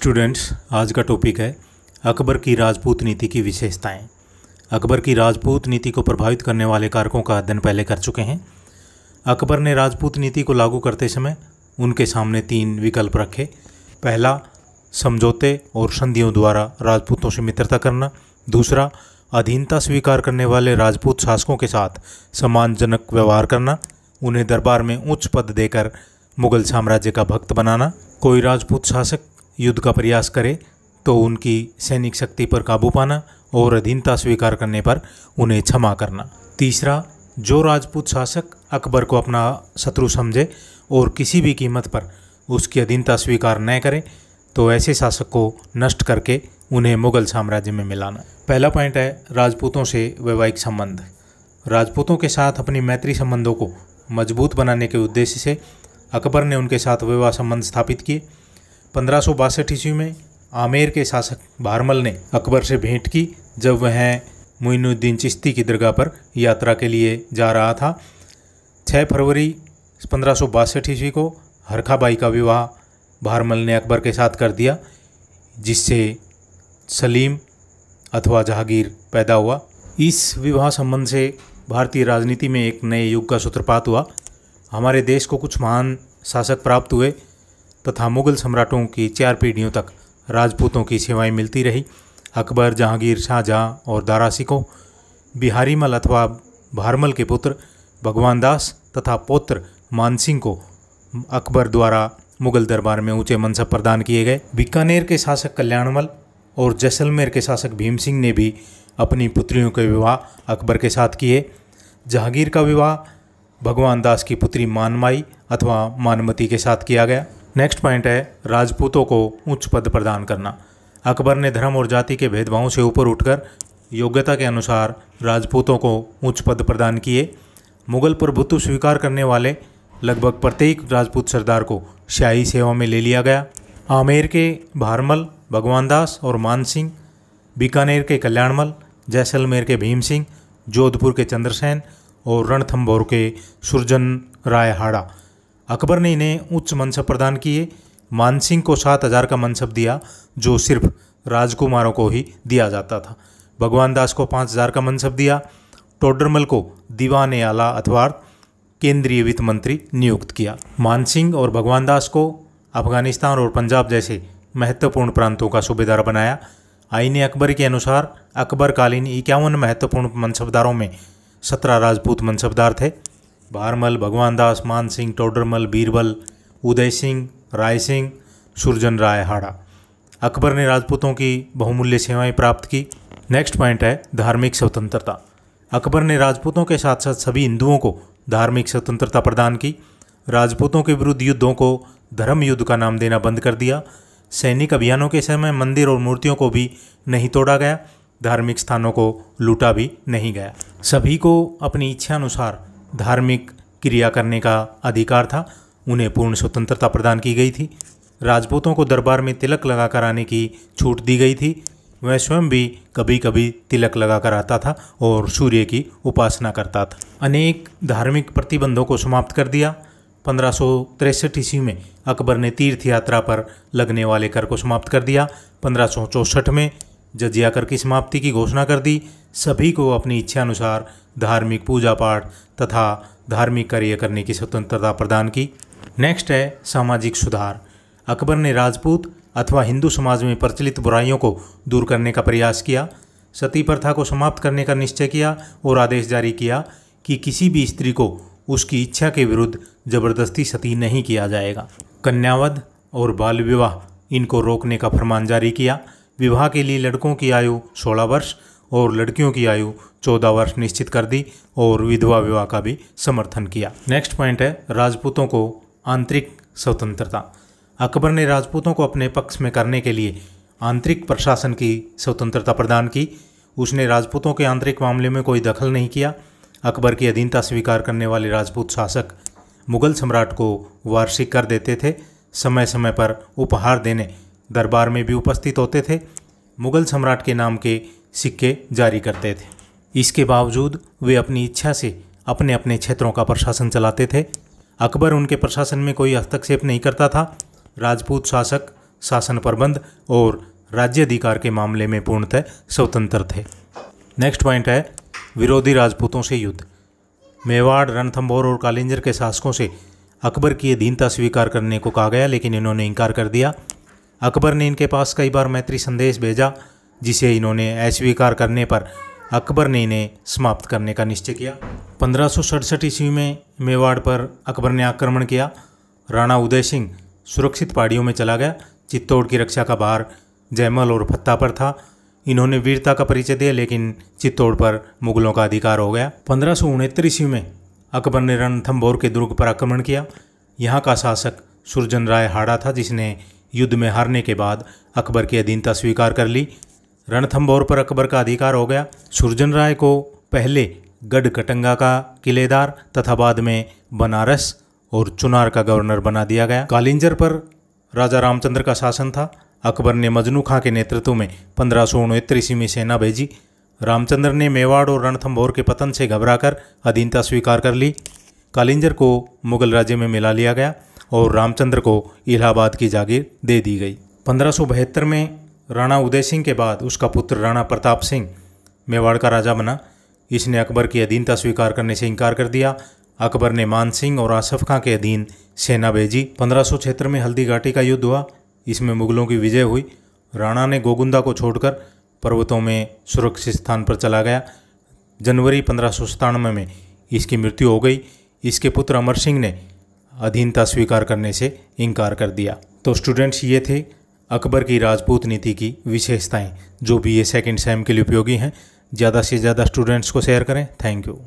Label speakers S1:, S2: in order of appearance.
S1: students आज का topic है अकबर की राजपूत नीति की विशेषताएं अकबर की राजपूत नीति को प्रभावित करने वाले कारकों का अध्ययन पहले कर चुके हैं अकबर ने राजपूत नीति को लागू करते समय उनके सामने तीन विकल्प रखे पहला समझौते और संधियों द्वारा राजपूतों से मित्रता करना दूसरा अधीनता स्वीकार करने वाले राजपूत शासकों के साथ सम्मानजनक व्यवहार करना उन्हें दरबार में उच्च पद देकर मुगल साम्राज्य का भक्त बनाना कोई राजपूत शासक युद्ध का प्रयास करे तो उनकी सैनिक शक्ति पर काबू पाना और अधीनता स्वीकार करने पर उन्हें क्षमा करना तीसरा जो राजपूत शासक अकबर को अपना शत्रु समझे और किसी भी कीमत पर उसकी अधीनता स्वीकार न करें तो ऐसे शासक को नष्ट करके उन्हें मुगल साम्राज्य में मिलाना पहला पॉइंट है राजपूतों से वैवाहिक संबंध राजपूतों के साथ अपनी मैत्री संबंधों को मजबूत बनाने के उद्देश्य से अकबर ने उनके साथ विवाह संबंध स्थापित किए पंद्रह सौ बासठ ईस्वी में आमेर के शासक बारमल ने अकबर से भेंट की जब वह मोइनुद्दीन चिश्ती की दरगाह पर यात्रा के लिए जा रहा था 6 फरवरी पंद्रह सौ बासठ ईस्वी को हरखाबाई का विवाह बारमल ने अकबर के साथ कर दिया जिससे सलीम अथवा जहांगीर पैदा हुआ इस विवाह संबंध से भारतीय राजनीति में एक नए युग का सूत्रपात हुआ हमारे देश को कुछ महान शासक प्राप्त हुए तथा मुगल सम्राटों की चार पीढ़ियों तक राजपूतों की सेवाएं मिलती रही अकबर जहांगीर शाहजहाँ और दारासी को बिहारीमल अथवा भारमल के पुत्र भगवान दास तथा पौत्र मानसिंह को अकबर द्वारा मुगल दरबार में ऊंचे मनसब प्रदान किए गए बीकानेर के शासक कल्याणमल और जैसलमेर के शासक भीम सिंह ने भी अपनी पुत्रियों के विवाह अकबर के साथ किए जहांगीर का विवाह भगवान दास की पुत्री मानमाई अथवा मानमती के साथ किया गया नेक्स्ट पॉइंट है राजपूतों को उच्च पद प्रदान करना अकबर ने धर्म और जाति के भेदभावों से ऊपर उठकर योग्यता के अनुसार राजपूतों को उच्च पद प्रदान किए मुगल प्रभुत्व स्वीकार करने वाले लगभग प्रत्येक राजपूत सरदार को शाही सेवा में ले लिया गया आमेर के भारमल भगवान दास और मान सिंह बीकानेर के कल्याणमल जैसलमेर के भीम सिंह जोधपुर के चंद्रसेन और रणथम्भौर के सुरजन रायहाड़ा अकबर ने इन्हें उच्च मनसब प्रदान किए मानसिंह को सात हजार का मनसब दिया जो सिर्फ राजकुमारों को ही दिया जाता था भगवान दास को पाँच हजार का मनसब दिया टोडरमल को दीवान आला अथवा केंद्रीय वित्त मंत्री नियुक्त किया मानसिंह और भगवान दास को अफगानिस्तान और पंजाब जैसे महत्वपूर्ण प्रांतों का सूबेदार बनाया आईने अकबर के अनुसार अकबर इक्यावन महत्वपूर्ण मनसबदारों में सत्रह राजपूत मनसबदार थे भारमल भगवान दास मान सिंह टोडरमल बीरबल उदय सिंह राय सिंह सुरजन राय हाड़ा अकबर ने राजपूतों की बहुमूल्य सेवाएं प्राप्त की नेक्स्ट पॉइंट है धार्मिक स्वतंत्रता अकबर ने राजपूतों के साथ साथ सभी हिंदुओं को धार्मिक स्वतंत्रता प्रदान की राजपूतों के विरुद्ध युद्धों को धर्म युद्ध का नाम देना बंद कर दिया सैनिक अभियानों के समय मंदिर और मूर्तियों को भी नहीं तोड़ा गया धार्मिक स्थानों को लूटा भी नहीं गया सभी को अपनी इच्छा अनुसार धार्मिक क्रिया करने का अधिकार था उन्हें पूर्ण स्वतंत्रता प्रदान की गई थी राजपूतों को दरबार में तिलक लगा कर आने की छूट दी गई थी वह स्वयं भी कभी कभी तिलक लगा कर आता था और सूर्य की उपासना करता था अनेक धार्मिक प्रतिबंधों को समाप्त कर दिया पंद्रह सौ तिरसठ ईस्वी में अकबर ने तीर्थ यात्रा पर लगने वाले कर को समाप्त कर दिया पंद्रह सौ चौसठ में जजिया कर की समाप्ति की घोषणा कर दी सभी को अपनी इच्छानुसार धार्मिक पूजा पाठ तथा धार्मिक कार्य करने की स्वतंत्रता प्रदान की नेक्स्ट है सामाजिक सुधार अकबर ने राजपूत अथवा हिंदू समाज में प्रचलित बुराइयों को दूर करने का प्रयास किया सती प्रथा को समाप्त करने का निश्चय किया और आदेश जारी किया कि किसी भी स्त्री को उसकी इच्छा के विरुद्ध जबरदस्ती सती नहीं किया जाएगा कन्यावध और बाल विवाह इनको रोकने का फरमान जारी किया विवाह के लिए लड़कों की आयु 16 वर्ष और लड़कियों की आयु 14 वर्ष निश्चित कर दी और विधवा विवाह का भी समर्थन किया नेक्स्ट पॉइंट है राजपूतों को आंतरिक स्वतंत्रता अकबर ने राजपूतों को अपने पक्ष में करने के लिए आंतरिक प्रशासन की स्वतंत्रता प्रदान की उसने राजपूतों के आंतरिक मामले में कोई दखल नहीं किया अकबर की अधीनता स्वीकार करने वाले राजपूत शासक मुगल सम्राट को वार्षिक कर देते थे समय समय पर उपहार देने दरबार में भी उपस्थित होते थे मुगल सम्राट के नाम के सिक्के जारी करते थे इसके बावजूद वे अपनी इच्छा से अपने अपने क्षेत्रों का प्रशासन चलाते थे अकबर उनके प्रशासन में कोई हस्तक्षेप नहीं करता था राजपूत शासक शासन प्रबंध और अधिकार के मामले में पूर्णतः स्वतंत्र थे नेक्स्ट पॉइंट है विरोधी राजपूतों से युद्ध मेवाड़ रणथंभौर और कालिंजर के शासकों से अकबर की अधीनता स्वीकार करने को कहा गया लेकिन इन्होंने इनकार कर दिया अकबर ने इनके पास कई बार मैत्री संदेश भेजा जिसे इन्होंने अस्वीकार करने पर अकबर ने इन्हें समाप्त करने का निश्चय किया पंद्रह सौ ईस्वी में मेवाड़ पर अकबर ने आक्रमण किया राणा उदय सिंह सुरक्षित पहाड़ियों में चला गया चित्तौड़ की रक्षा का भार जयमल और फत्ता पर था इन्होंने वीरता का परिचय दिया लेकिन चित्तौड़ पर मुगलों का अधिकार हो गया पंद्रह सौ ईस्वी में अकबर ने रणथम्भौर के दुर्ग पर आक्रमण किया यहाँ का शासक सुरजन राय हाड़ा था जिसने युद्ध में हारने के बाद अकबर की अधीनता स्वीकार कर ली रणथंबोर पर अकबर का अधिकार हो गया सुरजन राय को पहले गढ़ कटंगा का किलेदार तथा बाद में बनारस और चुनार का गवर्नर बना दिया गया कालिंजर पर राजा रामचंद्र का शासन था अकबर ने मजनू खां के नेतृत्व में पंद्रह सौ उनतीसवीं में सेना भेजी रामचंद्र ने मेवाड़ और रणथम्भौर के पतन से घबराकर अधीनता स्वीकार कर ली कालिंजर को मुगल राज्य में मिला लिया गया और रामचंद्र को इलाहाबाद की जागीर दे दी गई पंद्रह में राणा उदय सिंह के बाद उसका पुत्र राणा प्रताप सिंह मेवाड़ का राजा बना इसने अकबर की अधीनता स्वीकार करने से इनकार कर दिया अकबर ने मान सिंह और आसफ खां के अधीन सेना भेजी पंद्रह में हल्दी घाटी का युद्ध हुआ इसमें मुगलों की विजय हुई राणा ने गोगुंदा को छोड़कर पर्वतों में सुरक्षित स्थान पर चला गया जनवरी पंद्रह में इसकी मृत्यु हो गई इसके पुत्र अमर सिंह ने अधीनता स्वीकार करने से इनकार कर दिया तो स्टूडेंट्स ये थे अकबर की राजपूत नीति की विशेषताएं जो भी ये सेकेंड सेम के लिए उपयोगी हैं ज़्यादा से ज़्यादा स्टूडेंट्स को शेयर करें थैंक यू